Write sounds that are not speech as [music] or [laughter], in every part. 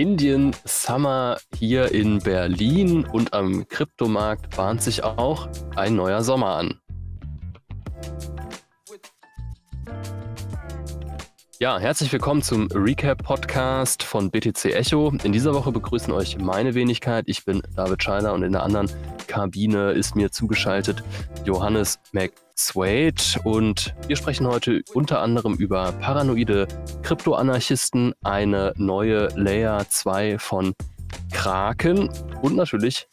Indian Summer hier in Berlin und am Kryptomarkt bahnt sich auch ein neuer Sommer an. Ja, herzlich willkommen zum Recap-Podcast von BTC Echo. In dieser Woche begrüßen euch meine Wenigkeit. Ich bin David Scheiler und in der anderen Kabine ist mir zugeschaltet Johannes McSwade. Und wir sprechen heute unter anderem über paranoide Kryptoanarchisten, eine neue Layer 2 von Kraken und natürlich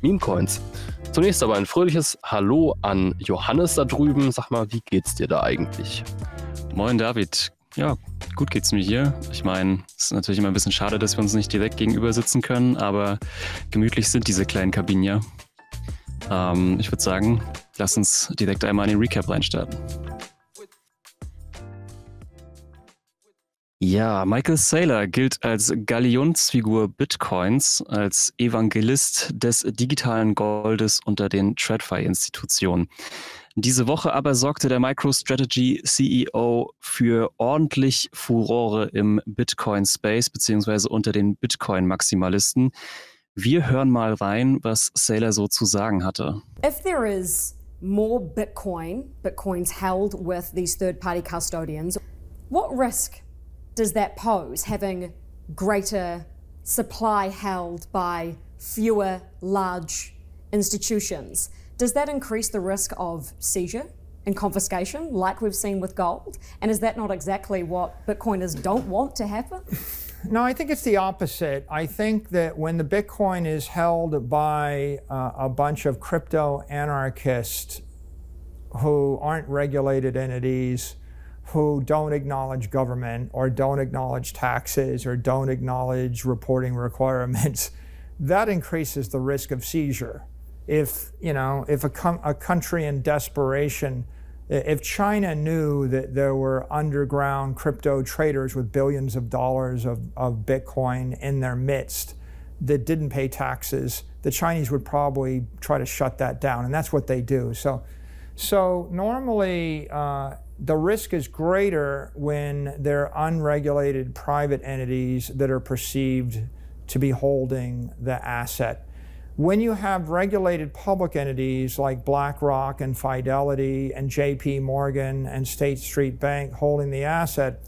Memecoins. Zunächst aber ein fröhliches Hallo an Johannes da drüben. Sag mal, wie geht's dir da eigentlich? Moin David, ja, gut geht's mir hier. Ich meine, es ist natürlich immer ein bisschen schade, dass wir uns nicht direkt gegenüber sitzen können, aber gemütlich sind diese kleinen Kabinen ja. Ähm, ich würde sagen, lass uns direkt einmal in den Recap reinstarten. Ja, Michael Saylor gilt als Galionsfigur Bitcoins, als Evangelist des digitalen Goldes unter den TradFi-Institutionen. Diese Woche aber sorgte der MicroStrategy CEO für ordentlich Furore im Bitcoin-Space beziehungsweise unter den Bitcoin-Maximalisten. Wir hören mal rein, was Saylor so zu sagen hatte. If there is more Bitcoin, Bitcoins held with these third-party custodians, what risk does that pose having greater supply held by fewer large institutions? does that increase the risk of seizure and confiscation, like we've seen with gold? And is that not exactly what Bitcoiners don't want to happen? No, I think it's the opposite. I think that when the Bitcoin is held by uh, a bunch of crypto anarchists who aren't regulated entities, who don't acknowledge government or don't acknowledge taxes or don't acknowledge reporting requirements, [laughs] that increases the risk of seizure if you know if a, com- a country in desperation if China knew that there were underground crypto traders with billions of dollars of, of Bitcoin in their midst that didn't pay taxes, the Chinese would probably try to shut that down, and that's what they do. So, so normally uh, the risk is greater when they're unregulated private entities that are perceived to be holding the asset. when you have regulated public entities like BlackRock and Fidelity and JP Morgan and State Street Bank holding the asset,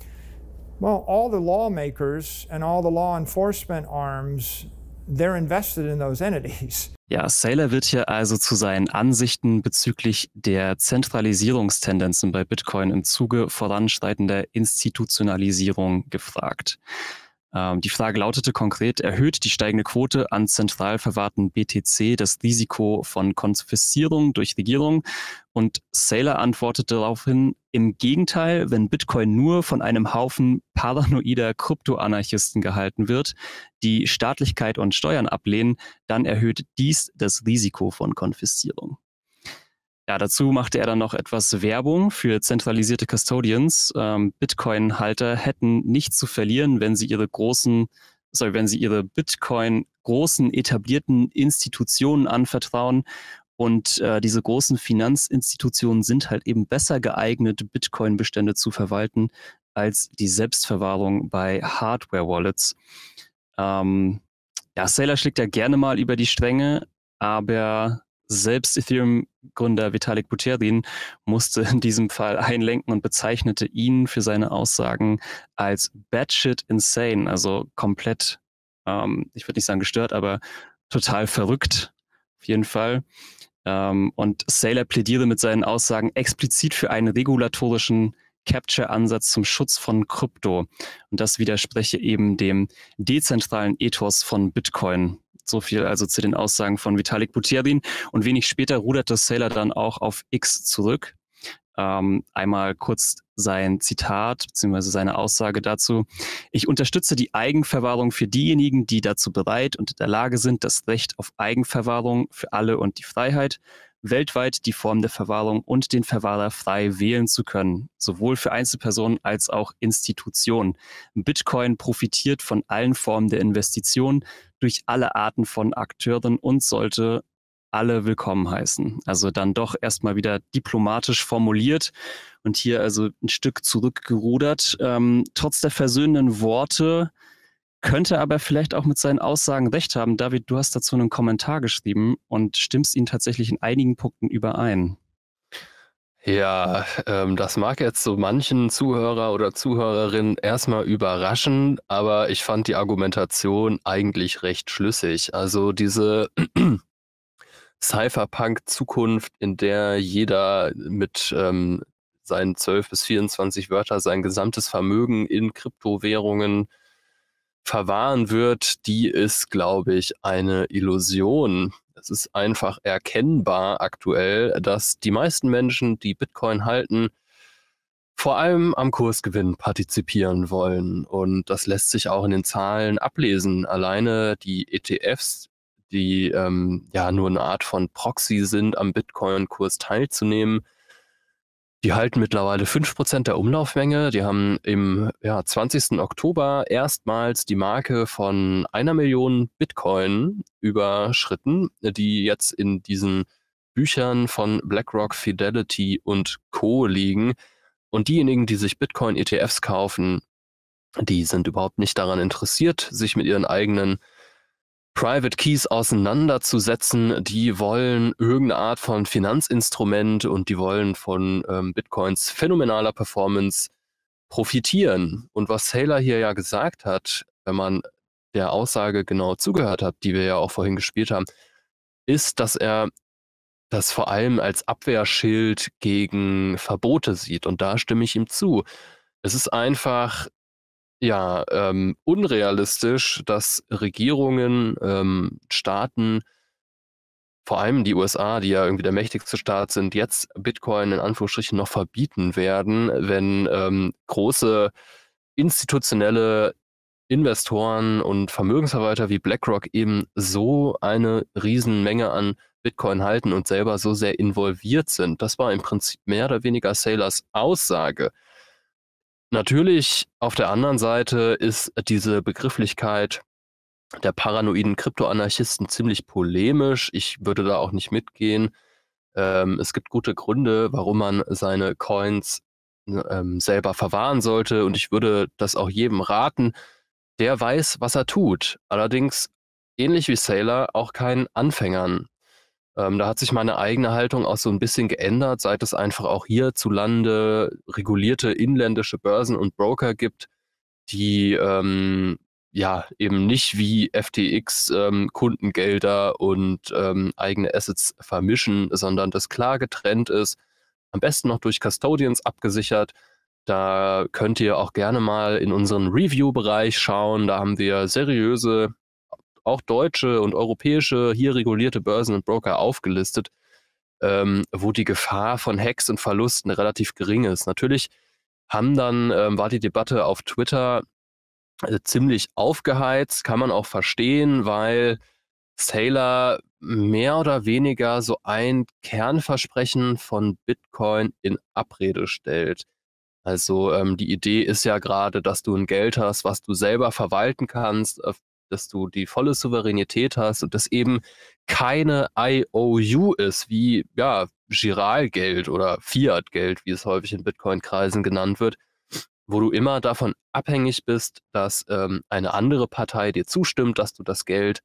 well, all the lawmakers and all the law enforcement arms, they're invested in those entities. [laughs] Ja, Saylor wird hier also zu seinen Ansichten bezüglich der Zentralisierungstendenzen bei Bitcoin im Zuge voranschreitender Institutionalisierung gefragt. Ähm, die Frage lautete konkret, erhöht die steigende Quote an zentral verwahrten BTC das Risiko von Konfiszierung durch Regierung? Und Saylor antwortete daraufhin, im Gegenteil, wenn Bitcoin nur von einem Haufen paranoider Kryptoanarchisten gehalten wird, die Staatlichkeit und Steuern ablehnen, dann erhöht dies das Risiko von Konfiszierung. Ja, dazu machte er dann noch etwas Werbung für zentralisierte Custodians. Ähm, Bitcoin-Halter hätten nichts zu verlieren, wenn sie ihre großen, sorry, wenn sie ihre Bitcoin großen etablierten Institutionen anvertrauen. Und äh, diese großen Finanzinstitutionen sind halt eben besser geeignet, Bitcoin-Bestände zu verwalten als die Selbstverwahrung bei Hardware-Wallets. Ähm, ja, Sailor schlägt ja gerne mal über die Stränge, aber selbst Ethereum-Gründer Vitalik Buterin musste in diesem Fall einlenken und bezeichnete ihn für seine Aussagen als batshit insane, also komplett, ähm, ich würde nicht sagen gestört, aber total verrückt auf jeden Fall. Ähm, und Saylor plädiere mit seinen Aussagen explizit für einen regulatorischen Capture-Ansatz zum Schutz von Krypto. Und das widerspreche eben dem dezentralen Ethos von Bitcoin. So viel also zu den Aussagen von Vitalik Buterin. Und wenig später ruderte Sailor dann auch auf X zurück. Ähm, einmal kurz sein Zitat bzw. seine Aussage dazu. Ich unterstütze die Eigenverwahrung für diejenigen, die dazu bereit und in der Lage sind, das Recht auf Eigenverwahrung für alle und die Freiheit weltweit die Form der Verwahrung und den Verwahrer frei wählen zu können, sowohl für Einzelpersonen als auch Institutionen. Bitcoin profitiert von allen Formen der Investitionen durch alle Arten von Akteuren und sollte alle willkommen heißen. Also dann doch erstmal wieder diplomatisch formuliert und hier also ein Stück zurückgerudert. Ähm, trotz der versöhnenden Worte könnte aber vielleicht auch mit seinen Aussagen recht haben. David, du hast dazu einen Kommentar geschrieben und stimmst ihn tatsächlich in einigen Punkten überein. Ja, ähm, das mag jetzt so manchen Zuhörer oder Zuhörerinnen erstmal überraschen, aber ich fand die Argumentation eigentlich recht schlüssig. Also diese [clears throat] Cypherpunk-Zukunft, in der jeder mit ähm, seinen 12 bis 24 Wörtern sein gesamtes Vermögen in Kryptowährungen verwahren wird, die ist, glaube ich, eine Illusion. Es ist einfach erkennbar aktuell, dass die meisten Menschen, die Bitcoin halten, vor allem am Kursgewinn partizipieren wollen. Und das lässt sich auch in den Zahlen ablesen. Alleine die ETFs, die ähm, ja nur eine Art von Proxy sind, am Bitcoin-Kurs teilzunehmen, die halten mittlerweile 5% der Umlaufmenge. Die haben im ja, 20. Oktober erstmals die Marke von einer Million Bitcoin überschritten, die jetzt in diesen Büchern von BlackRock, Fidelity und Co. liegen. Und diejenigen, die sich Bitcoin-ETFs kaufen, die sind überhaupt nicht daran interessiert, sich mit ihren eigenen Private Keys auseinanderzusetzen. Die wollen irgendeine Art von Finanzinstrument und die wollen von ähm, Bitcoins phänomenaler Performance profitieren. Und was Saylor hier ja gesagt hat, wenn man der Aussage genau zugehört hat, die wir ja auch vorhin gespielt haben, ist, dass er das vor allem als Abwehrschild gegen Verbote sieht. Und da stimme ich ihm zu. Es ist einfach ja ähm, unrealistisch, dass Regierungen, ähm, Staaten, vor allem die USA, die ja irgendwie der mächtigste Staat sind, jetzt Bitcoin in Anführungsstrichen noch verbieten werden, wenn ähm, große institutionelle Investoren und Vermögensverwalter wie BlackRock eben so eine Riesenmenge an Bitcoin halten und selber so sehr involviert sind. Das war im Prinzip mehr oder weniger Sailors Aussage. Natürlich, auf der anderen Seite ist diese Begrifflichkeit der paranoiden Kryptoanarchisten ziemlich polemisch. Ich würde da auch nicht mitgehen. Ähm, es gibt gute Gründe, warum man seine Coins ne, ähm, selber verwahren sollte. Und ich würde das auch jedem raten, der weiß, was er tut. Allerdings, ähnlich wie Sailor, auch keinen Anfängern. Ähm, da hat sich meine eigene Haltung auch so ein bisschen geändert, seit es einfach auch hierzulande regulierte inländische Börsen und Broker gibt, die ähm, ja eben nicht wie FTX ähm, Kundengelder und ähm, eigene Assets vermischen, sondern das klar getrennt ist, am besten noch durch Custodians abgesichert. Da könnt ihr auch gerne mal in unseren Review-Bereich schauen. Da haben wir seriöse auch deutsche und europäische hier regulierte Börsen und Broker aufgelistet, ähm, wo die Gefahr von Hacks und Verlusten relativ gering ist. Natürlich haben dann, ähm, war die Debatte auf Twitter äh, ziemlich aufgeheizt, kann man auch verstehen, weil Sailor mehr oder weniger so ein Kernversprechen von Bitcoin in Abrede stellt. Also ähm, die Idee ist ja gerade, dass du ein Geld hast, was du selber verwalten kannst, dass du die volle Souveränität hast und das eben keine IOU ist, wie ja, Giralgeld oder Fiatgeld, wie es häufig in Bitcoin-Kreisen genannt wird, wo du immer davon abhängig bist, dass ähm, eine andere Partei dir zustimmt, dass du das Geld,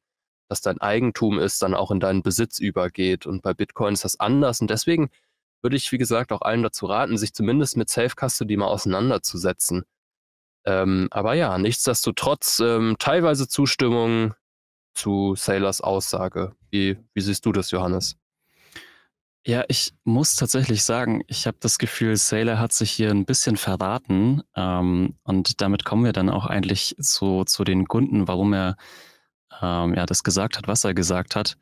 das dein Eigentum ist, dann auch in deinen Besitz übergeht. Und bei Bitcoin ist das anders. Und deswegen würde ich, wie gesagt, auch allen dazu raten, sich zumindest mit Safe Custody mal auseinanderzusetzen. Ähm, aber ja, nichtsdestotrotz ähm, teilweise Zustimmung zu Sailors Aussage. Wie, wie siehst du das, Johannes? Ja, ich muss tatsächlich sagen, ich habe das Gefühl, Sailor hat sich hier ein bisschen verraten. Ähm, und damit kommen wir dann auch eigentlich zu, zu den Kunden, warum er ähm, ja, das gesagt hat, was er gesagt hat.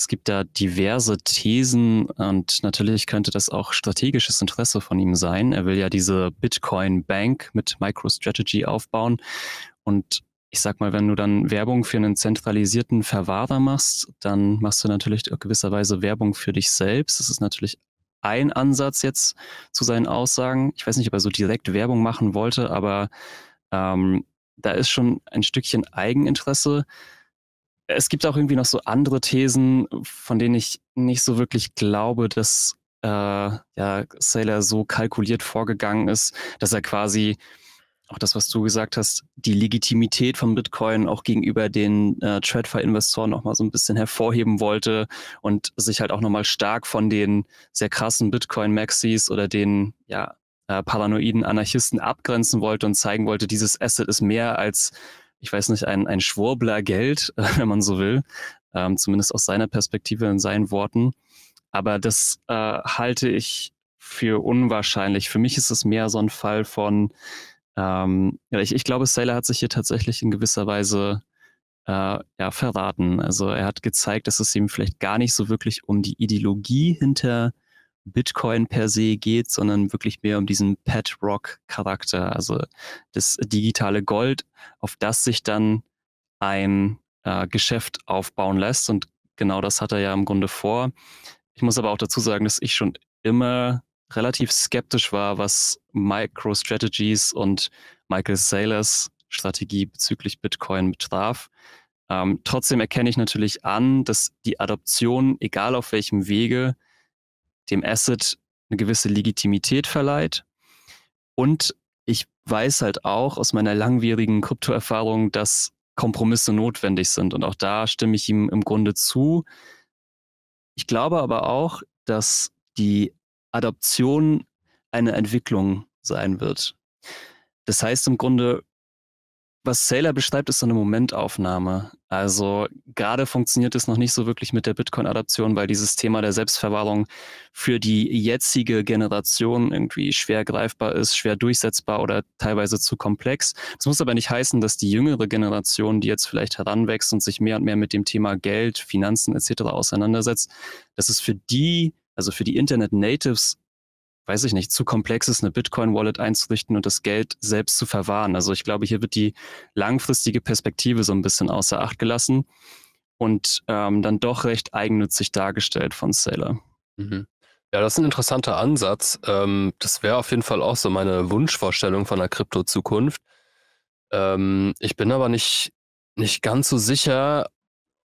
Es gibt da diverse Thesen und natürlich könnte das auch strategisches Interesse von ihm sein. Er will ja diese Bitcoin Bank mit MicroStrategy aufbauen und ich sag mal, wenn du dann Werbung für einen zentralisierten Verwahrer machst, dann machst du natürlich gewisserweise Werbung für dich selbst. Das ist natürlich ein Ansatz jetzt zu seinen Aussagen. Ich weiß nicht, ob er so direkt Werbung machen wollte, aber ähm, da ist schon ein Stückchen Eigeninteresse es gibt auch irgendwie noch so andere Thesen, von denen ich nicht so wirklich glaube, dass äh, ja, Sailor so kalkuliert vorgegangen ist, dass er quasi auch das, was du gesagt hast, die Legitimität von Bitcoin auch gegenüber den äh, TradFi-Investoren nochmal so ein bisschen hervorheben wollte und sich halt auch nochmal stark von den sehr krassen Bitcoin-Maxis oder den ja, äh, paranoiden Anarchisten abgrenzen wollte und zeigen wollte, dieses Asset ist mehr als ich weiß nicht, ein, ein Schwurbler Geld, [laughs] wenn man so will, ähm, zumindest aus seiner Perspektive, in seinen Worten. Aber das äh, halte ich für unwahrscheinlich. Für mich ist es mehr so ein Fall von, ähm, ja, ich, ich glaube, Sailor hat sich hier tatsächlich in gewisser Weise äh, ja, verraten. Also er hat gezeigt, dass es ihm vielleicht gar nicht so wirklich um die Ideologie hinter äh, Bitcoin per se geht, sondern wirklich mehr um diesen Pet Rock Charakter, also das digitale Gold, auf das sich dann ein äh, Geschäft aufbauen lässt. Und genau das hat er ja im Grunde vor. Ich muss aber auch dazu sagen, dass ich schon immer relativ skeptisch war, was MicroStrategies und Michael Saylors Strategie bezüglich Bitcoin betraf. Ähm, trotzdem erkenne ich natürlich an, dass die Adoption, egal auf welchem Wege, dem Asset eine gewisse Legitimität verleiht. Und ich weiß halt auch aus meiner langwierigen Kryptoerfahrung, dass Kompromisse notwendig sind. Und auch da stimme ich ihm im Grunde zu. Ich glaube aber auch, dass die Adoption eine Entwicklung sein wird. Das heißt im Grunde, was Sailor beschreibt, ist so eine Momentaufnahme. Also gerade funktioniert es noch nicht so wirklich mit der Bitcoin-Adaption, weil dieses Thema der Selbstverwahrung für die jetzige Generation irgendwie schwer greifbar ist, schwer durchsetzbar oder teilweise zu komplex. Das muss aber nicht heißen, dass die jüngere Generation, die jetzt vielleicht heranwächst und sich mehr und mehr mit dem Thema Geld, Finanzen etc. auseinandersetzt, dass es für die, also für die Internet-Natives weiß ich nicht, zu komplex ist, eine Bitcoin-Wallet einzurichten und das Geld selbst zu verwahren. Also ich glaube, hier wird die langfristige Perspektive so ein bisschen außer Acht gelassen und ähm, dann doch recht eigennützig dargestellt von Sailor. Mhm. Ja, das ist ein interessanter Ansatz. Ähm, das wäre auf jeden Fall auch so meine Wunschvorstellung von der Krypto-Zukunft. Ähm, ich bin aber nicht, nicht ganz so sicher,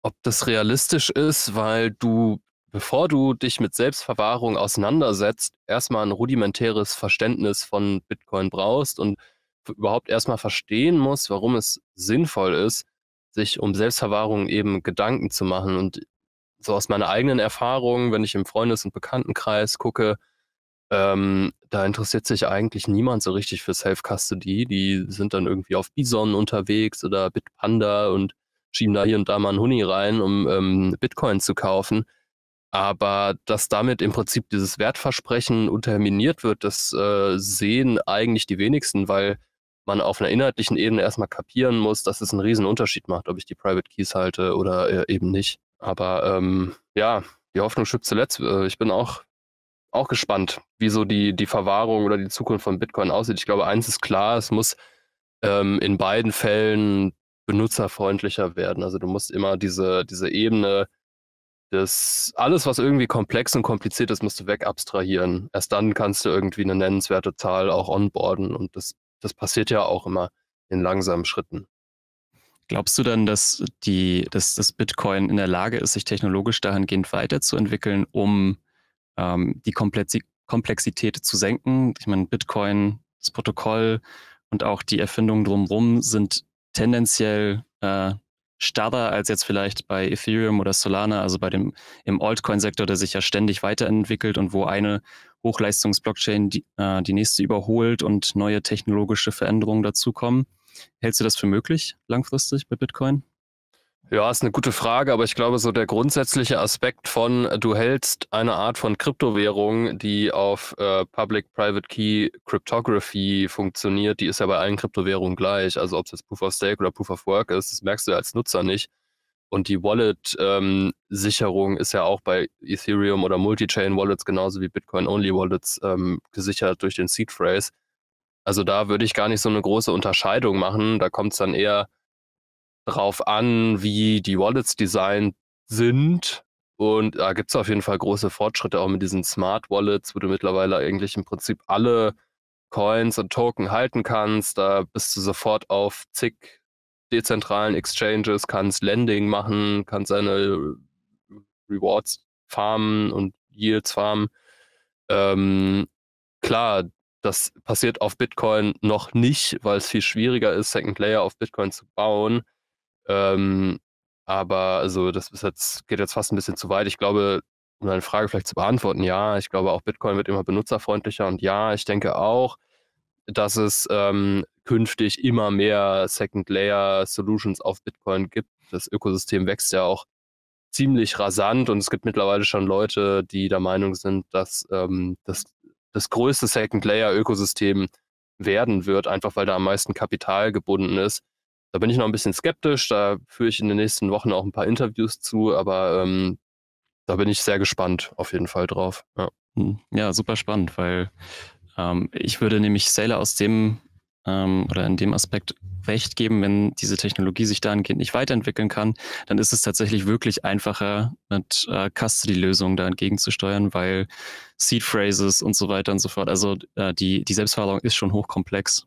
ob das realistisch ist, weil du bevor du dich mit Selbstverwahrung auseinandersetzt, erstmal ein rudimentäres Verständnis von Bitcoin brauchst und überhaupt erstmal verstehen musst, warum es sinnvoll ist, sich um Selbstverwahrung eben Gedanken zu machen. Und so aus meiner eigenen Erfahrung, wenn ich im Freundes- und Bekanntenkreis gucke, ähm, da interessiert sich eigentlich niemand so richtig für Self-Custody. Die sind dann irgendwie auf Bison unterwegs oder Bitpanda und schieben da hier und da mal einen Huni rein, um ähm, Bitcoin zu kaufen. Aber dass damit im Prinzip dieses Wertversprechen unterminiert wird, das äh, sehen eigentlich die wenigsten, weil man auf einer inhaltlichen Ebene erstmal kapieren muss, dass es einen riesen Unterschied macht, ob ich die Private Keys halte oder äh, eben nicht. Aber ähm, ja, die Hoffnung schützt zuletzt. Äh, ich bin auch, auch gespannt, wie so die, die Verwahrung oder die Zukunft von Bitcoin aussieht. Ich glaube, eins ist klar, es muss ähm, in beiden Fällen benutzerfreundlicher werden. Also du musst immer diese, diese Ebene das alles, was irgendwie komplex und kompliziert ist, musst du wegabstrahieren. Erst dann kannst du irgendwie eine nennenswerte Zahl auch onboarden und das, das passiert ja auch immer in langsamen Schritten. Glaubst du dann, dass, die, dass das Bitcoin in der Lage ist, sich technologisch dahingehend weiterzuentwickeln, um ähm, die Komplexität zu senken? Ich meine, Bitcoin, das Protokoll und auch die Erfindungen drumherum sind tendenziell äh, starrer als jetzt vielleicht bei Ethereum oder Solana, also bei dem im Altcoin-Sektor, der sich ja ständig weiterentwickelt und wo eine Hochleistungs-Blockchain die, äh, die nächste überholt und neue technologische Veränderungen dazukommen. Hältst du das für möglich langfristig bei Bitcoin? Ja, ist eine gute Frage, aber ich glaube, so der grundsätzliche Aspekt von, äh, du hältst eine Art von Kryptowährung, die auf äh, Public-Private Key Cryptography funktioniert, die ist ja bei allen Kryptowährungen gleich. Also ob es jetzt Proof of Stake oder Proof of Work ist, das merkst du ja als Nutzer nicht. Und die Wallet-Sicherung ähm, ist ja auch bei Ethereum oder Multi-Chain-Wallets genauso wie Bitcoin-Only-Wallets ähm, gesichert durch den Seed-Phrase. Also da würde ich gar nicht so eine große Unterscheidung machen. Da kommt es dann eher drauf an, wie die Wallets designt sind. Und da gibt es auf jeden Fall große Fortschritte, auch mit diesen Smart Wallets, wo du mittlerweile eigentlich im Prinzip alle Coins und Token halten kannst. Da bist du sofort auf zig dezentralen Exchanges, kannst Lending machen, kannst deine Rewards farmen und Yields farmen. Ähm, klar, das passiert auf Bitcoin noch nicht, weil es viel schwieriger ist, Second Layer auf Bitcoin zu bauen. Ähm, aber also das jetzt, geht jetzt fast ein bisschen zu weit. Ich glaube, um deine Frage vielleicht zu beantworten, ja, ich glaube auch Bitcoin wird immer benutzerfreundlicher und ja, ich denke auch, dass es ähm, künftig immer mehr Second Layer Solutions auf Bitcoin gibt. Das Ökosystem wächst ja auch ziemlich rasant und es gibt mittlerweile schon Leute, die der Meinung sind, dass ähm, das, das größte Second Layer Ökosystem werden wird, einfach weil da am meisten Kapital gebunden ist. Da bin ich noch ein bisschen skeptisch, da führe ich in den nächsten Wochen auch ein paar Interviews zu, aber ähm, da bin ich sehr gespannt auf jeden Fall drauf. Ja, hm, ja super spannend, weil ähm, ich würde nämlich Sailor aus dem ähm, oder in dem Aspekt recht geben, wenn diese Technologie sich dahingehend nicht weiterentwickeln kann, dann ist es tatsächlich wirklich einfacher, mit äh, Custody-Lösungen da entgegenzusteuern, weil Seed Phrases und so weiter und so fort, also äh, die, die Selbstverwaltung ist schon hochkomplex.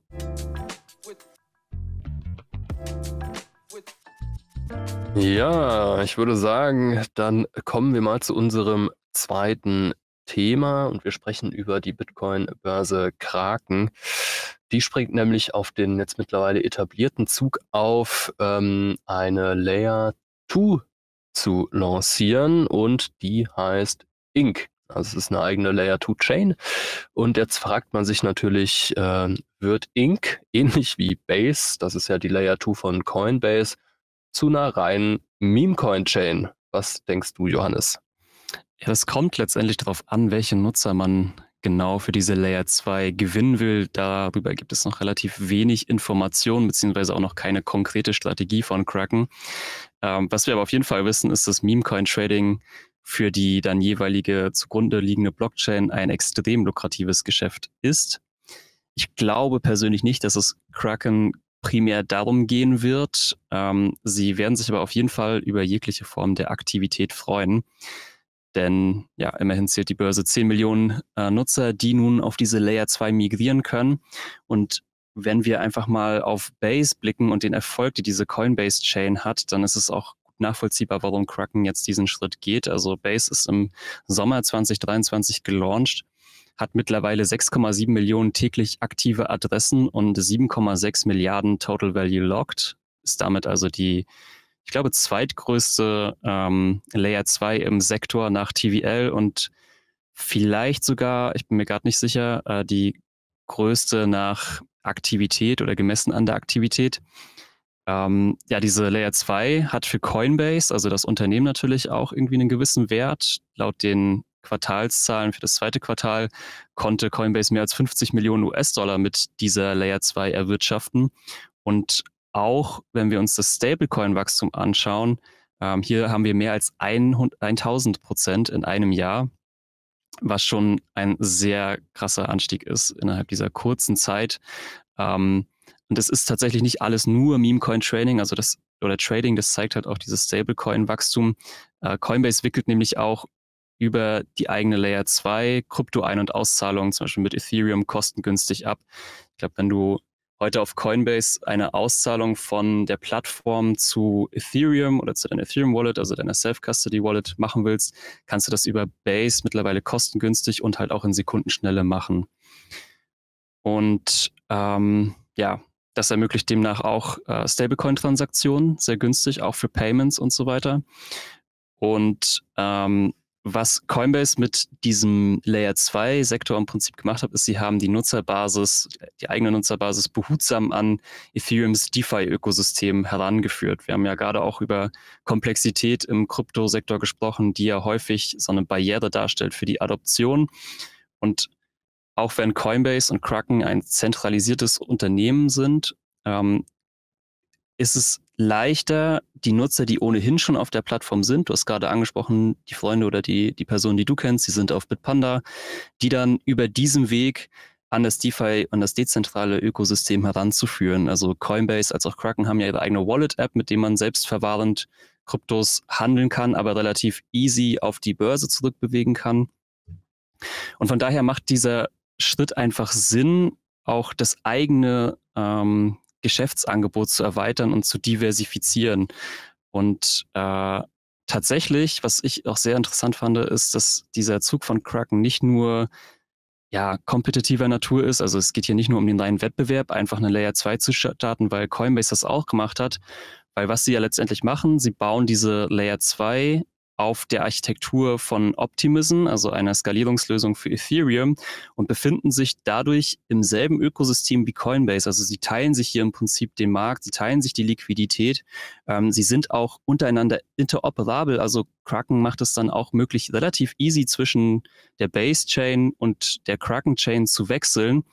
Ja, ich würde sagen, dann kommen wir mal zu unserem zweiten Thema und wir sprechen über die Bitcoin-Börse Kraken. Die springt nämlich auf den jetzt mittlerweile etablierten Zug auf, ähm, eine Layer 2 zu lancieren und die heißt Inc. Also es ist eine eigene Layer-2-Chain. Und jetzt fragt man sich natürlich, äh, wird Inc., [laughs] ähnlich wie Base, das ist ja die Layer-2 von Coinbase, zu einer reinen Meme-Coin-Chain? Was denkst du, Johannes? Ja, das kommt letztendlich darauf an, welche Nutzer man genau für diese Layer 2 gewinnen will. Darüber gibt es noch relativ wenig Informationen, beziehungsweise auch noch keine konkrete Strategie von Kraken. Ähm, was wir aber auf jeden Fall wissen, ist, dass Meme-Coin-Trading für die dann jeweilige zugrunde liegende Blockchain ein extrem lukratives Geschäft ist. Ich glaube persönlich nicht, dass es Kraken primär darum gehen wird. Ähm, sie werden sich aber auf jeden Fall über jegliche Form der Aktivität freuen. Denn ja, immerhin zählt die Börse 10 Millionen äh, Nutzer, die nun auf diese Layer 2 migrieren können. Und wenn wir einfach mal auf Base blicken und den Erfolg, die diese Coinbase-Chain hat, dann ist es auch nachvollziehbar, warum Kraken jetzt diesen Schritt geht. Also Base ist im Sommer 2023 gelauncht, hat mittlerweile 6,7 Millionen täglich aktive Adressen und 7,6 Milliarden Total Value Locked. Ist damit also die, ich glaube, zweitgrößte ähm, Layer 2 im Sektor nach TVL und vielleicht sogar, ich bin mir gerade nicht sicher, äh, die größte nach Aktivität oder gemessen an der Aktivität. Ähm, ja, diese Layer 2 hat für Coinbase, also das Unternehmen natürlich auch irgendwie einen gewissen Wert. Laut den Quartalszahlen für das zweite Quartal konnte Coinbase mehr als 50 Millionen US-Dollar mit dieser Layer 2 erwirtschaften. Und auch wenn wir uns das Stablecoin-Wachstum anschauen, ähm, hier haben wir mehr als 1000 Prozent in einem Jahr, was schon ein sehr krasser Anstieg ist innerhalb dieser kurzen Zeit. Ähm, und das ist tatsächlich nicht alles nur Meme-Coin-Trading, also das oder Trading, das zeigt halt auch dieses Stablecoin-Wachstum. Äh, Coinbase wickelt nämlich auch über die eigene Layer 2 Krypto-Ein- und Auszahlungen, zum Beispiel mit Ethereum, kostengünstig ab. Ich glaube, wenn du heute auf Coinbase eine Auszahlung von der Plattform zu Ethereum oder zu deiner Ethereum-Wallet, also deiner Self-Custody-Wallet machen willst, kannst du das über Base mittlerweile kostengünstig und halt auch in Sekundenschnelle machen. Und ähm, ja, das ermöglicht demnach auch äh, Stablecoin-Transaktionen, sehr günstig, auch für Payments und so weiter. Und ähm, was Coinbase mit diesem Layer 2 Sektor im Prinzip gemacht hat, ist, sie haben die Nutzerbasis, die eigene Nutzerbasis behutsam an Ethereums DeFi-Ökosystem herangeführt. Wir haben ja gerade auch über Komplexität im Kryptosektor gesprochen, die ja häufig so eine Barriere darstellt für die Adoption. Und auch wenn Coinbase und Kraken ein zentralisiertes Unternehmen sind, ähm, ist es leichter, die Nutzer, die ohnehin schon auf der Plattform sind, du hast gerade angesprochen, die Freunde oder die, die Personen, die du kennst, die sind auf Bitpanda, die dann über diesen Weg an das DeFi und das dezentrale Ökosystem heranzuführen. Also Coinbase als auch Kraken haben ja ihre eigene Wallet-App, mit dem man selbstverwahrend Kryptos handeln kann, aber relativ easy auf die Börse zurückbewegen kann. Und von daher macht dieser Schritt einfach Sinn, auch das eigene ähm, Geschäftsangebot zu erweitern und zu diversifizieren. Und äh, tatsächlich, was ich auch sehr interessant fand, ist, dass dieser Zug von Kraken nicht nur ja, kompetitiver Natur ist. Also es geht hier nicht nur um den reinen Wettbewerb, einfach eine Layer 2 zu starten, weil Coinbase das auch gemacht hat. Weil was sie ja letztendlich machen, sie bauen diese Layer 2 auf der Architektur von Optimism, also einer Skalierungslösung für Ethereum, und befinden sich dadurch im selben Ökosystem wie Coinbase. Also sie teilen sich hier im Prinzip den Markt, sie teilen sich die Liquidität. Ähm, sie sind auch untereinander interoperabel. Also Kraken macht es dann auch möglich, relativ easy zwischen der Base-Chain und der Kraken-Chain zu wechseln.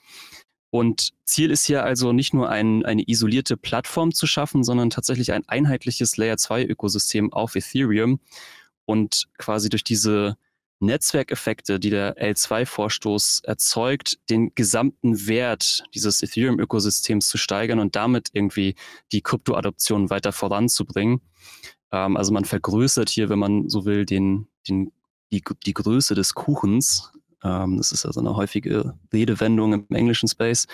Und Ziel ist hier also nicht nur ein, eine isolierte Plattform zu schaffen, sondern tatsächlich ein einheitliches Layer 2-Ökosystem auf Ethereum und quasi durch diese Netzwerkeffekte, die der L2-Vorstoß erzeugt, den gesamten Wert dieses Ethereum-Ökosystems zu steigern und damit irgendwie die Kryptoadoption weiter voranzubringen. Ähm, also man vergrößert hier, wenn man so will, den, den, die, die Größe des Kuchens. Ähm, das ist also eine häufige Redewendung im englischen Space.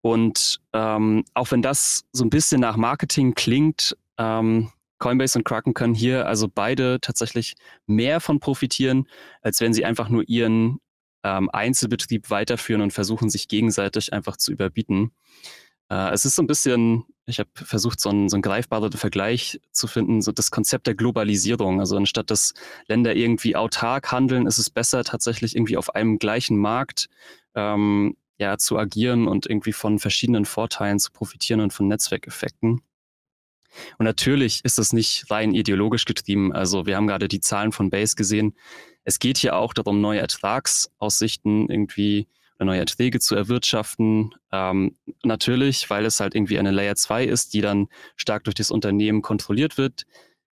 Und ähm, auch wenn das so ein bisschen nach Marketing klingt, ähm, Coinbase und Kraken können hier also beide tatsächlich mehr von profitieren, als wenn sie einfach nur ihren ähm, Einzelbetrieb weiterführen und versuchen, sich gegenseitig einfach zu überbieten. Äh, es ist so ein bisschen, ich habe versucht, so einen, so einen greifbaren Vergleich zu finden, so das Konzept der Globalisierung. Also anstatt dass Länder irgendwie autark handeln, ist es besser, tatsächlich irgendwie auf einem gleichen Markt ähm, ja, zu agieren und irgendwie von verschiedenen Vorteilen zu profitieren und von Netzwerkeffekten. Und natürlich ist das nicht rein ideologisch getrieben. Also wir haben gerade die Zahlen von Base gesehen. Es geht hier auch darum, neue Ertragsaussichten irgendwie neue Erträge zu erwirtschaften. Ähm, natürlich, weil es halt irgendwie eine Layer 2 ist, die dann stark durch das Unternehmen kontrolliert wird,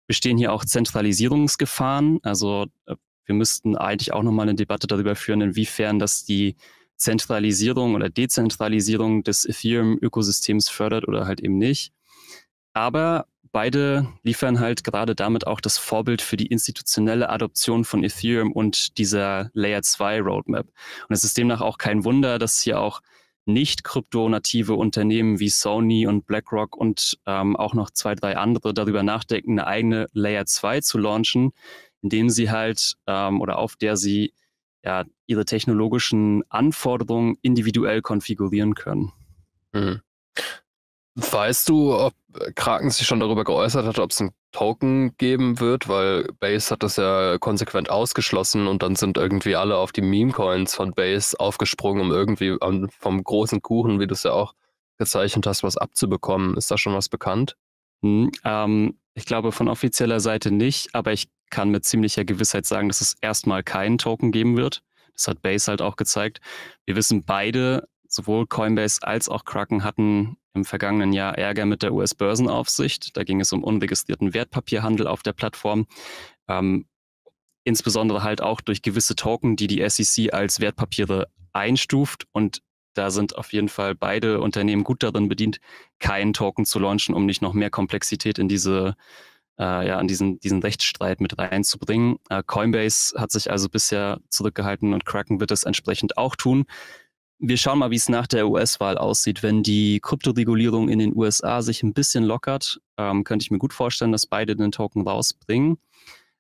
bestehen hier auch Zentralisierungsgefahren. Also äh, wir müssten eigentlich auch nochmal eine Debatte darüber führen, inwiefern das die Zentralisierung oder Dezentralisierung des Ethereum-Ökosystems fördert oder halt eben nicht. Aber beide liefern halt gerade damit auch das Vorbild für die institutionelle Adoption von Ethereum und dieser Layer 2 Roadmap. Und es ist demnach auch kein Wunder, dass hier auch nicht kryptonative Unternehmen wie Sony und BlackRock und ähm, auch noch zwei, drei andere darüber nachdenken, eine eigene Layer 2 zu launchen, indem sie halt ähm, oder auf der sie ja, ihre technologischen Anforderungen individuell konfigurieren können. Mhm. Weißt du, ob Kraken sich schon darüber geäußert hat, ob es einen Token geben wird? Weil Base hat das ja konsequent ausgeschlossen und dann sind irgendwie alle auf die Meme-Coins von Base aufgesprungen, um irgendwie vom großen Kuchen, wie du es ja auch gezeichnet hast, was abzubekommen. Ist da schon was bekannt? Hm, ähm, ich glaube von offizieller Seite nicht, aber ich kann mit ziemlicher Gewissheit sagen, dass es erstmal keinen Token geben wird. Das hat Base halt auch gezeigt. Wir wissen beide, sowohl Coinbase als auch Kraken hatten im vergangenen Jahr Ärger mit der US-Börsenaufsicht. Da ging es um unregistrierten Wertpapierhandel auf der Plattform. Ähm, insbesondere halt auch durch gewisse Token, die die SEC als Wertpapiere einstuft. Und da sind auf jeden Fall beide Unternehmen gut darin bedient, keinen Token zu launchen, um nicht noch mehr Komplexität in diese äh, ja, an diesen, diesen Rechtsstreit mit reinzubringen. Äh, Coinbase hat sich also bisher zurückgehalten und Kraken wird es entsprechend auch tun wir schauen mal, wie es nach der US-Wahl aussieht. Wenn die Kryptoregulierung in den USA sich ein bisschen lockert, ähm, könnte ich mir gut vorstellen, dass beide den Token rausbringen.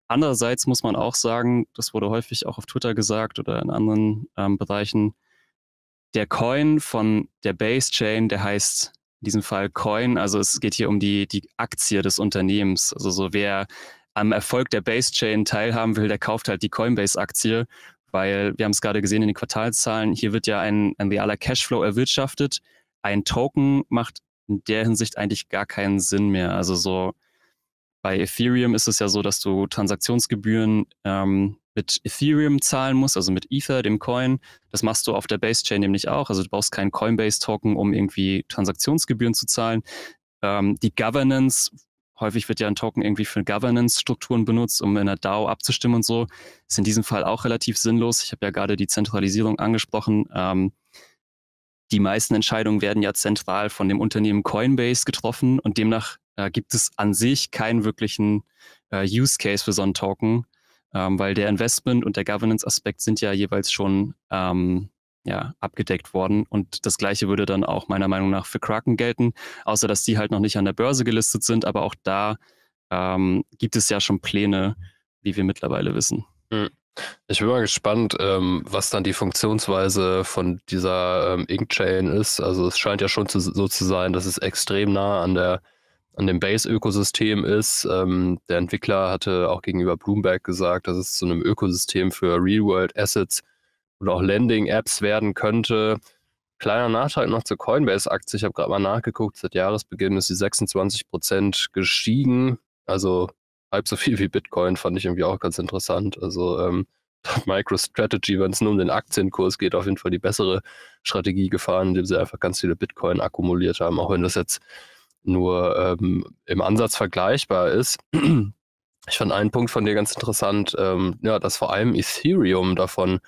Andererseits muss man auch sagen, das wurde häufig auch auf Twitter gesagt oder in anderen ähm, Bereichen, der Coin von der Base Chain, der heißt in diesem Fall Coin, also es geht hier um die, die Aktie des Unternehmens. Also so wer am Erfolg der Base Chain teilhaben will, der kauft halt die Coinbase-Aktie weil wir haben es gerade gesehen in den Quartalzahlen, hier wird ja ein, ein realer Cashflow erwirtschaftet. Ein Token macht in der Hinsicht eigentlich gar keinen Sinn mehr. Also so bei Ethereum ist es ja so, dass du Transaktionsgebühren ähm, mit Ethereum zahlen musst, also mit Ether, dem Coin. Das machst du auf der Base-Chain nämlich auch. Also du brauchst keinen Coinbase-Token, um irgendwie Transaktionsgebühren zu zahlen. Ähm, die Governance Häufig wird ja ein Token irgendwie für Governance-Strukturen benutzt, um in der DAO abzustimmen und so. Ist in diesem Fall auch relativ sinnlos. Ich habe ja gerade die Zentralisierung angesprochen. Ähm, die meisten Entscheidungen werden ja zentral von dem Unternehmen Coinbase getroffen und demnach äh, gibt es an sich keinen wirklichen äh, Use Case für so einen Token, ähm, weil der Investment und der Governance-Aspekt sind ja jeweils schon ähm, ja, abgedeckt worden. Und das Gleiche würde dann auch meiner Meinung nach für Kraken gelten, außer dass die halt noch nicht an der Börse gelistet sind. Aber auch da ähm, gibt es ja schon Pläne, wie wir mittlerweile wissen. Hm. Ich bin mal gespannt, ähm, was dann die Funktionsweise von dieser ähm, Ink-Chain ist. Also es scheint ja schon zu, so zu sein, dass es extrem nah an der an dem Base-Ökosystem ist. Ähm, der Entwickler hatte auch gegenüber Bloomberg gesagt, dass es zu einem Ökosystem für Real-World-Assets oder auch Landing-Apps werden könnte. Kleiner Nachteil noch zur Coinbase-Aktie. Ich habe gerade mal nachgeguckt. Seit Jahresbeginn ist sie 26 gestiegen. Also halb so viel wie Bitcoin, fand ich irgendwie auch ganz interessant. Also ähm, [laughs] MicroStrategy, wenn es nur um den Aktienkurs geht, auf jeden Fall die bessere Strategie gefahren, indem sie einfach ganz viele Bitcoin akkumuliert haben, auch wenn das jetzt nur ähm, im Ansatz vergleichbar ist. [clears throat] Ich fand einen Punkt von dir ganz interessant, ähm, ja, dass vor allem Ethereum davon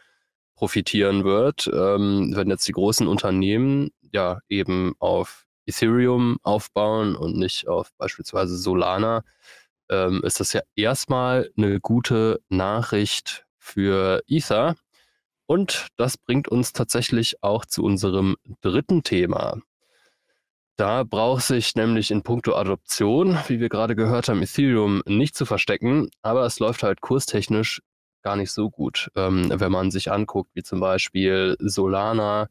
profitieren wird, ähm, wenn jetzt die großen Unternehmen ja eben auf Ethereum aufbauen und nicht auf beispielsweise Solana, ähm, ist das ja erstmal eine gute Nachricht für Ether. Und das bringt uns tatsächlich auch zu unserem dritten Thema. Da braucht sich nämlich in puncto Adoption, wie wir gerade gehört haben, Ethereum nicht zu verstecken, aber es läuft halt kurstechnisch gar nicht so gut, ähm, wenn man sich anguckt, wie zum Beispiel Solana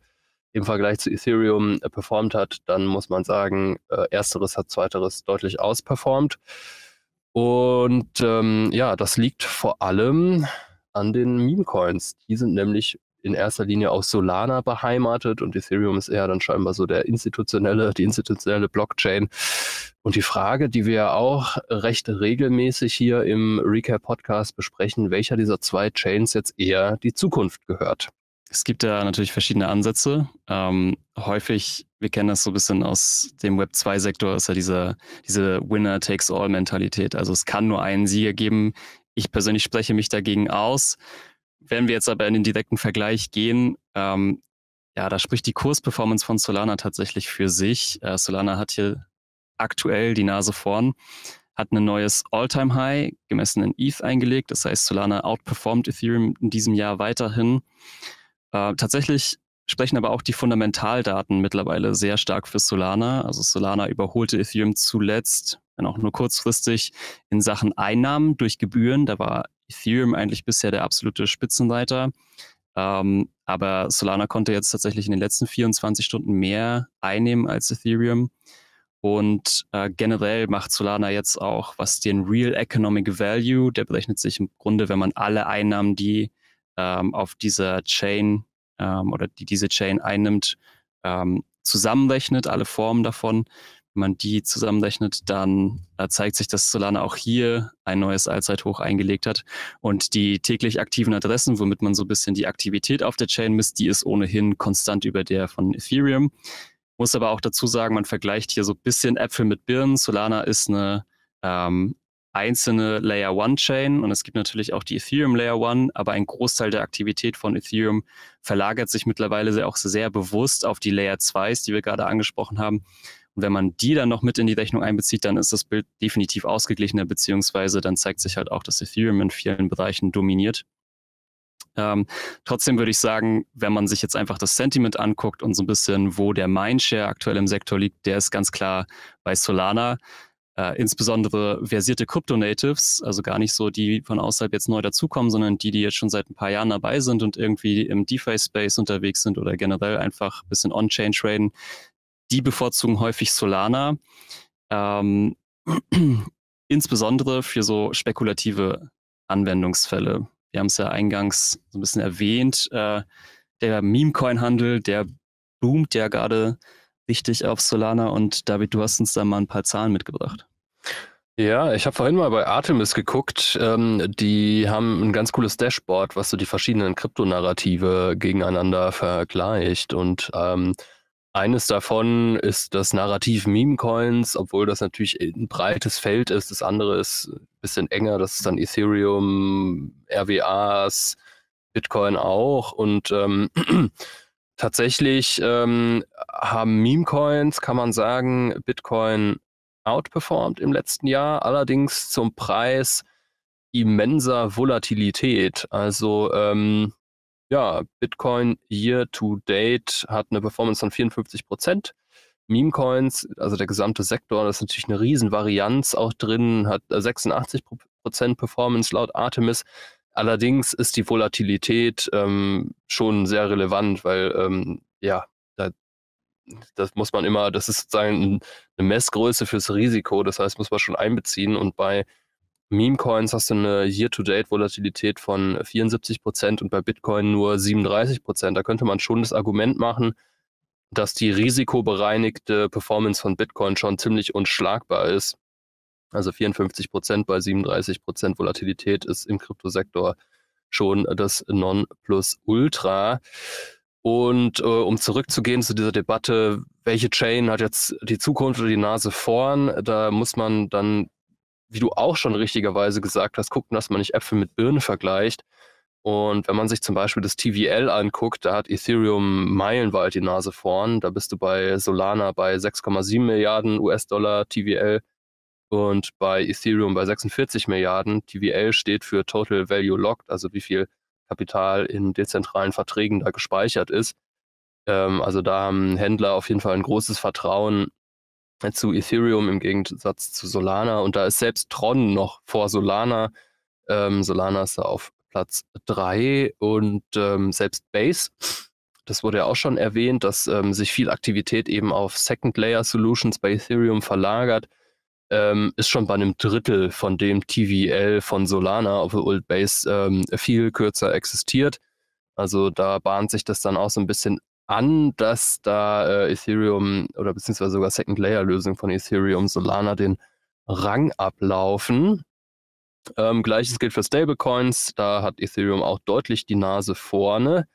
im Vergleich zu Ethereum äh, performt hat, dann muss man sagen, äh, ersteres hat zweiteres deutlich ausperformt. Und ähm, ja, das liegt vor allem an den Meme-Coins. Die sind nämlich in erster Linie auf Solana beheimatet und Ethereum ist eher dann scheinbar so der institutionelle, die institutionelle Blockchain. Und die Frage, die wir auch recht regelmäßig hier im Recap-Podcast besprechen, welcher dieser zwei Chains jetzt eher die Zukunft gehört. Es gibt da natürlich verschiedene Ansätze. Ähm, häufig, wir kennen das so ein bisschen aus dem Web2-Sektor, ist ja diese, diese Winner-takes-all-Mentalität. Also es kann nur einen Sieger geben. Ich persönlich spreche mich dagegen aus. Wenn wir jetzt aber in den direkten Vergleich gehen, ähm, ja, da spricht die Kursperformance von Solana tatsächlich für sich. Äh, Solana hat hier aktuell die Nase vorn, hat ein neues All-Time-High gemessen in ETH eingelegt. Das heißt, Solana outperformed Ethereum in diesem Jahr weiterhin. Äh, tatsächlich sprechen aber auch die Fundamentaldaten mittlerweile sehr stark für Solana. Also Solana überholte Ethereum zuletzt, wenn auch nur kurzfristig, in Sachen Einnahmen durch Gebühren. Da war Ethereum eigentlich bisher der absolute Spitzenreiter. Ähm, aber Solana konnte jetzt tatsächlich in den letzten 24 Stunden mehr einnehmen als Ethereum. Und äh, generell macht Solana jetzt auch, was den Real Economic Value, der berechnet sich im Grunde, wenn man alle Einnahmen, die ähm, auf dieser Chain ähm, oder die diese Chain einnimmt, ähm, zusammenrechnet, alle Formen davon, man die zusammenrechnet, dann äh, zeigt sich, dass Solana auch hier ein neues Allzeithoch eingelegt hat. Und die täglich aktiven Adressen, womit man so ein bisschen die Aktivität auf der Chain misst, die ist ohnehin konstant über der von Ethereum. Muss aber auch dazu sagen, man vergleicht hier so ein bisschen Äpfel mit Birnen. Solana ist eine ähm, einzelne Layer One Chain und es gibt natürlich auch die Ethereum Layer One, aber ein Großteil der Aktivität von Ethereum verlagert sich mittlerweile auch sehr bewusst auf die Layer 2s, die wir gerade angesprochen haben. Und wenn man die dann noch mit in die Rechnung einbezieht, dann ist das Bild definitiv ausgeglichener, beziehungsweise dann zeigt sich halt auch, dass Ethereum in vielen Bereichen dominiert. Ähm, trotzdem würde ich sagen, wenn man sich jetzt einfach das Sentiment anguckt und so ein bisschen, wo der Mindshare aktuell im Sektor liegt, der ist ganz klar bei Solana. Äh, insbesondere versierte Crypto-Natives, also gar nicht so die von außerhalb jetzt neu dazukommen, sondern die, die jetzt schon seit ein paar Jahren dabei sind und irgendwie im DeFi-Space unterwegs sind oder generell einfach ein bisschen On-Chain traden, die bevorzugen häufig Solana, ähm, [clears throat] insbesondere für so spekulative Anwendungsfälle. Wir haben es ja eingangs so ein bisschen erwähnt. Äh, der Meme-Coin-Handel, der boomt ja gerade richtig auf Solana. Und David, du hast uns da mal ein paar Zahlen mitgebracht. Ja, ich habe vorhin mal bei Artemis geguckt. Ähm, die haben ein ganz cooles Dashboard, was so die verschiedenen Kryptonarrative gegeneinander vergleicht. Und ähm, eines davon ist das Narrativ Meme-Coins, obwohl das natürlich ein breites Feld ist. Das andere ist ein bisschen enger, das ist dann Ethereum, RWAs, Bitcoin auch. Und ähm, [clears throat] tatsächlich ähm, haben Meme-Coins, kann man sagen, Bitcoin outperformed im letzten Jahr, allerdings zum Preis immenser Volatilität. Also ähm, ja, Bitcoin year to date hat eine Performance von 54 Prozent. Meme-Coins, also der gesamte Sektor, das ist natürlich eine riesen Varianz auch drin, hat 86 äh, Prozent Performance laut Artemis. Allerdings ist die Volatilität ähm, schon sehr relevant, weil ähm, ja, da, das muss man immer, das ist sozusagen eine Messgröße fürs Risiko, das heißt, muss man schon einbeziehen und bei Meme-Coins hast du eine Year-to-Date-Volatilität von 74% Prozent und bei Bitcoin nur 37%. Prozent. Da könnte man schon das Argument machen, dass die risikobereinigte Performance von Bitcoin schon ziemlich unschlagbar ist. Also 54% Prozent bei 37% Prozent Volatilität ist im Kryptosektor schon das Non-Plus-Ultra. Und äh, um zurückzugehen zu dieser Debatte, welche Chain hat jetzt die Zukunft oder die Nase vorn, da muss man dann wie du auch schon richtigerweise gesagt hast, gucken, dass man nicht Äpfel mit Birnen vergleicht. Und wenn man sich zum Beispiel das TVL anguckt, da hat Ethereum meilenweit die Nase vorn. Da bist du bei Solana bei 6,7 Milliarden US-Dollar TVL und bei Ethereum bei 46 Milliarden. TVL steht für Total Value Locked, also wie viel Kapital in dezentralen Verträgen da gespeichert ist. Ähm, also da haben Händler auf jeden Fall ein großes Vertrauen zu Ethereum im Gegensatz zu Solana. Und da ist selbst Tron noch vor Solana. Ähm, Solana ist da auf Platz 3 und ähm, selbst Base. Das wurde ja auch schon erwähnt, dass ähm, sich viel Aktivität eben auf Second Layer Solutions bei Ethereum verlagert. Ähm, ist schon bei einem Drittel von dem TVL von Solana, auf Old Base ähm, viel kürzer existiert. Also da bahnt sich das dann auch so ein bisschen an, dass da äh, Ethereum oder beziehungsweise sogar Second-Layer-Lösungen von Ethereum Solana den Rang ablaufen. Ähm, Gleiches gilt für Stablecoins. Da hat Ethereum auch deutlich die Nase vorne.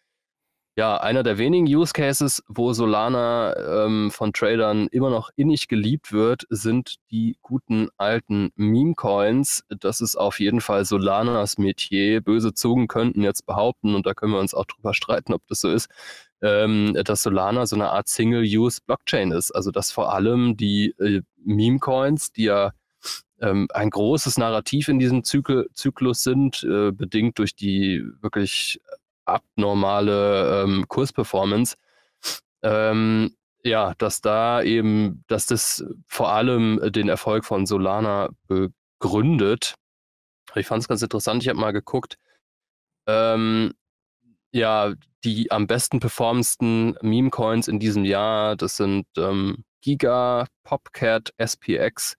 Ja, einer der wenigen Use Cases, wo Solana ähm, von Tradern immer noch innig geliebt wird, sind die guten alten Meme-Coins. Das ist auf jeden Fall Solanas Metier. Böse Zungen könnten jetzt behaupten, und da können wir uns auch drüber streiten, ob das so ist, ähm, dass Solana so eine Art Single-Use-Blockchain ist. Also dass vor allem die äh, Meme-Coins, die ja ähm, ein großes Narrativ in diesem Zykel Zyklus sind, äh, bedingt durch die wirklich abnormale ähm, Kursperformance, ähm, ja, dass da eben, dass das vor allem den Erfolg von Solana begründet. Ich fand es ganz interessant, ich habe mal geguckt, ähm, ja, die am besten performsten Meme-Coins in diesem Jahr, das sind ähm, Giga, Popcat, SPX,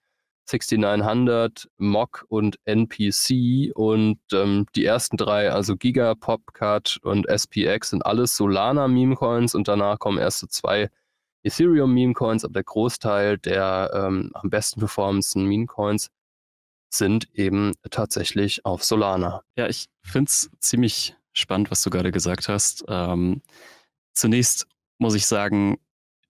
6900, Mock und NPC. Und ähm, die ersten drei, also Giga, Popcat und SPX, sind alles Solana-Meme-Coins und danach kommen erst so zwei Ethereum-Meme-Coins, aber der Großteil der ähm, am besten performsten Meme-Coins sind eben tatsächlich auf Solana. Ja, ich finde es ziemlich spannend, was du gerade gesagt hast. Ähm, zunächst muss ich sagen,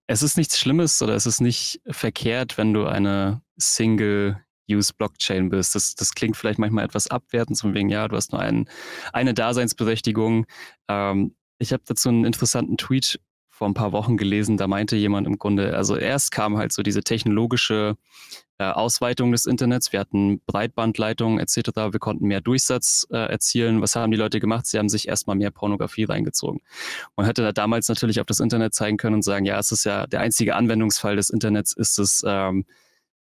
es ist nichts Schlimmes oder es ist nicht verkehrt, wenn du eine Single Use-Blockchain bist. Das, das klingt vielleicht manchmal etwas abwertend, zum wegen, ja, du hast nur einen, eine Daseinsberechtigung. Ähm, ich habe dazu einen interessanten Tweet vor ein paar Wochen gelesen, da meinte jemand im Grunde, also erst kam halt so diese technologische äh, Ausweitung des Internets, wir hatten Breitbandleitungen etc., wir konnten mehr Durchsatz äh, erzielen. Was haben die Leute gemacht? Sie haben sich erstmal mehr Pornografie reingezogen. Man hätte da damals natürlich auf das Internet zeigen können und sagen, ja, es ist ja der einzige Anwendungsfall des Internets, ist es, ähm,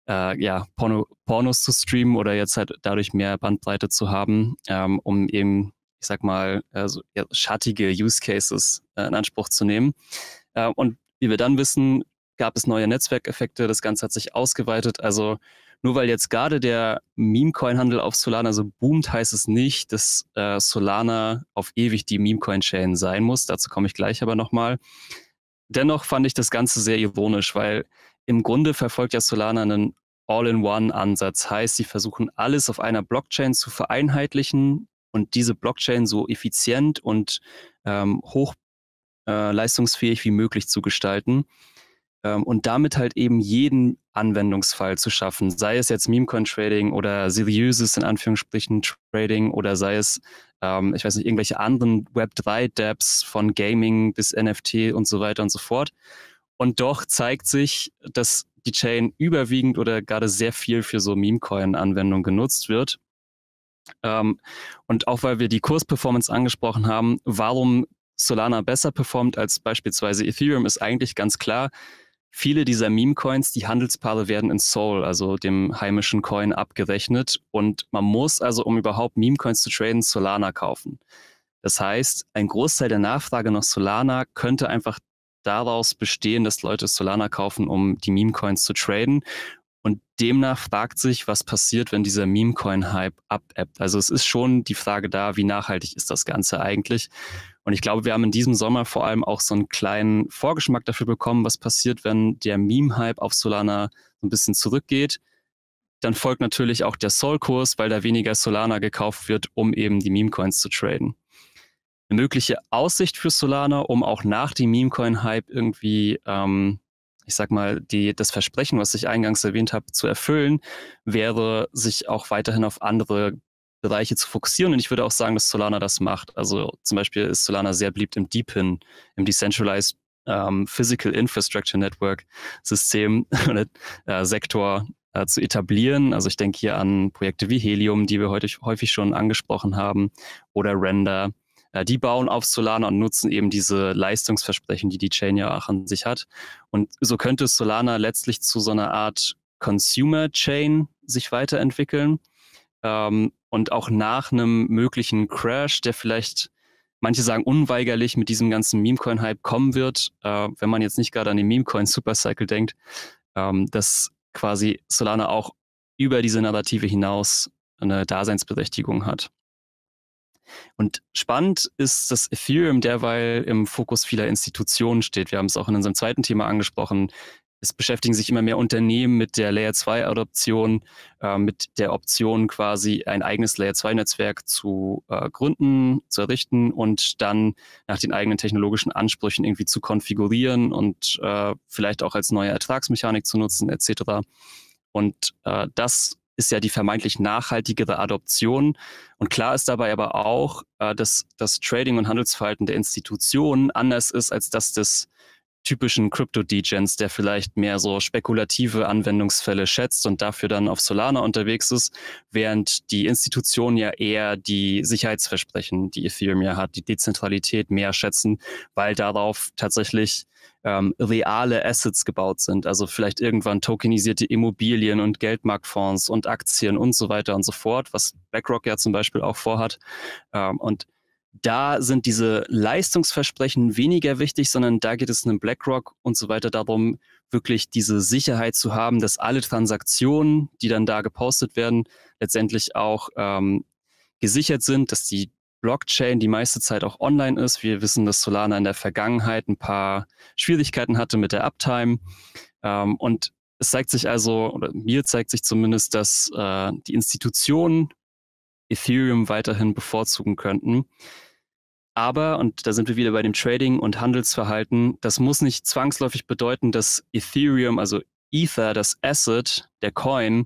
äh, ja, Porno, Pornos zu streamen oder jetzt halt dadurch mehr Bandbreite zu haben, ähm, um eben ich sag mal, äh, so, ja, schattige Use Cases äh, in Anspruch zu nehmen. Äh, und wie wir dann wissen, gab es neue Netzwerkeffekte, das Ganze hat sich ausgeweitet. Also nur weil jetzt gerade der Meme-Coin-Handel auf Solana so boomt, heißt es nicht, dass äh, Solana auf ewig die Meme-Coin-Chain sein muss. Dazu komme ich gleich aber nochmal. Dennoch fand ich das Ganze sehr ironisch, weil im Grunde verfolgt ja Solana einen All-in-One-Ansatz. Heißt, sie versuchen alles auf einer Blockchain zu vereinheitlichen, und diese Blockchain so effizient und ähm, hoch äh, wie möglich zu gestalten ähm, und damit halt eben jeden Anwendungsfall zu schaffen, sei es jetzt Memecoin-Trading oder seriöses in Anführungsstrichen Trading oder sei es, ähm, ich weiß nicht, irgendwelche anderen Web3-Dapps von Gaming bis NFT und so weiter und so fort. Und doch zeigt sich, dass die Chain überwiegend oder gerade sehr viel für so memecoin anwendungen genutzt wird ähm, und auch weil wir die Kursperformance angesprochen haben, warum Solana besser performt als beispielsweise Ethereum, ist eigentlich ganz klar. Viele dieser Meme-Coins, die Handelspaare werden in Sol, also dem heimischen Coin, abgerechnet. Und man muss also, um überhaupt Meme-Coins zu traden, Solana kaufen. Das heißt, ein Großteil der Nachfrage nach Solana könnte einfach daraus bestehen, dass Leute Solana kaufen, um die Meme-Coins zu traden. Und demnach fragt sich, was passiert, wenn dieser Meme-Coin-Hype abebbt. Also es ist schon die Frage da, wie nachhaltig ist das Ganze eigentlich? Und ich glaube, wir haben in diesem Sommer vor allem auch so einen kleinen Vorgeschmack dafür bekommen, was passiert, wenn der Meme-Hype auf Solana ein bisschen zurückgeht. Dann folgt natürlich auch der Sol-Kurs, weil da weniger Solana gekauft wird, um eben die Meme-Coins zu traden. Eine mögliche Aussicht für Solana, um auch nach dem Meme-Coin-Hype irgendwie ähm, ich sag mal, die, das Versprechen, was ich eingangs erwähnt habe, zu erfüllen, wäre, sich auch weiterhin auf andere Bereiche zu fokussieren. Und ich würde auch sagen, dass Solana das macht. Also zum Beispiel ist Solana sehr beliebt im Deepin, im Decentralized ähm, Physical Infrastructure Network System [laughs] oder äh, Sektor äh, zu etablieren. Also ich denke hier an Projekte wie Helium, die wir heute häufig schon angesprochen haben, oder Render äh, die bauen auf Solana und nutzen eben diese Leistungsversprechen, die die Chain ja auch an sich hat. Und so könnte Solana letztlich zu so einer Art Consumer Chain sich weiterentwickeln. Ähm, und auch nach einem möglichen Crash, der vielleicht, manche sagen, unweigerlich mit diesem ganzen Memecoin-Hype kommen wird, äh, wenn man jetzt nicht gerade an den Memecoin-Supercycle denkt, ähm, dass quasi Solana auch über diese Narrative hinaus eine Daseinsberechtigung hat. Und spannend ist, dass Ethereum derweil im Fokus vieler Institutionen steht. Wir haben es auch in unserem zweiten Thema angesprochen. Es beschäftigen sich immer mehr Unternehmen mit der Layer 2-Adoption, äh, mit der Option quasi ein eigenes Layer 2-Netzwerk zu äh, gründen, zu errichten und dann nach den eigenen technologischen Ansprüchen irgendwie zu konfigurieren und äh, vielleicht auch als neue Ertragsmechanik zu nutzen etc. Und äh, das ist ja die vermeintlich nachhaltigere Adoption. Und klar ist dabei aber auch, äh, dass das Trading und Handelsverhalten der Institutionen anders ist als das des typischen Crypto-Degens, der vielleicht mehr so spekulative Anwendungsfälle schätzt und dafür dann auf Solana unterwegs ist, während die Institution ja eher die Sicherheitsversprechen, die Ethereum ja hat, die Dezentralität mehr schätzen, weil darauf tatsächlich ähm, reale Assets gebaut sind. Also vielleicht irgendwann tokenisierte Immobilien und Geldmarktfonds und Aktien und so weiter und so fort, was BlackRock ja zum Beispiel auch vorhat. Ähm, und da sind diese Leistungsversprechen weniger wichtig, sondern da geht es einem BlackRock und so weiter darum, wirklich diese Sicherheit zu haben, dass alle Transaktionen, die dann da gepostet werden, letztendlich auch ähm, gesichert sind, dass die Blockchain die meiste Zeit auch online ist. Wir wissen, dass Solana in der Vergangenheit ein paar Schwierigkeiten hatte mit der Uptime. Ähm, und es zeigt sich also, oder mir zeigt sich zumindest, dass äh, die Institutionen Ethereum weiterhin bevorzugen könnten. Aber, und da sind wir wieder bei dem Trading und Handelsverhalten, das muss nicht zwangsläufig bedeuten, dass Ethereum, also Ether, das Asset, der Coin,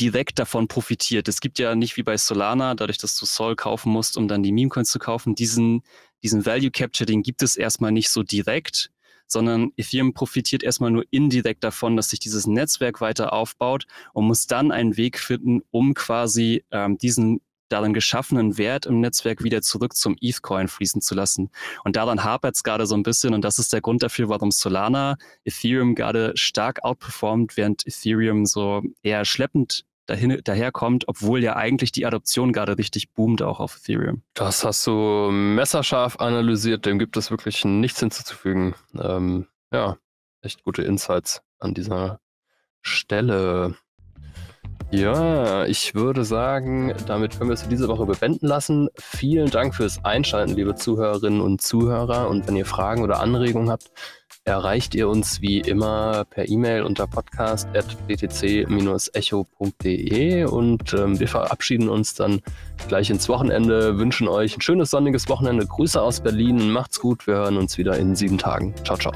direkt davon profitiert. Es gibt ja nicht wie bei Solana, dadurch, dass du Sol kaufen musst, um dann die Meme-Coins zu kaufen, diesen, diesen Value Capture, den gibt es erstmal nicht so direkt, sondern Ethereum profitiert erstmal nur indirekt davon, dass sich dieses Netzwerk weiter aufbaut und muss dann einen Weg finden, um quasi ähm, diesen darin geschaffenen Wert im Netzwerk wieder zurück zum ETH-Coin fließen zu lassen. Und daran hapert es gerade so ein bisschen und das ist der Grund dafür, warum Solana Ethereum gerade stark outperformt, während Ethereum so eher schleppend dahin, daherkommt, obwohl ja eigentlich die Adoption gerade richtig boomt auch auf Ethereum. Das hast du messerscharf analysiert, dem gibt es wirklich nichts hinzuzufügen. Ähm, ja, echt gute Insights an dieser Stelle. Ja, ich würde sagen, damit können wir es für diese Woche bewenden lassen. Vielen Dank fürs Einschalten, liebe Zuhörerinnen und Zuhörer. Und wenn ihr Fragen oder Anregungen habt, erreicht ihr uns wie immer per E-Mail unter podcast.btc-echo.de und ähm, wir verabschieden uns dann gleich ins Wochenende, wünschen euch ein schönes sonniges Wochenende, Grüße aus Berlin, macht's gut, wir hören uns wieder in sieben Tagen. Ciao, ciao.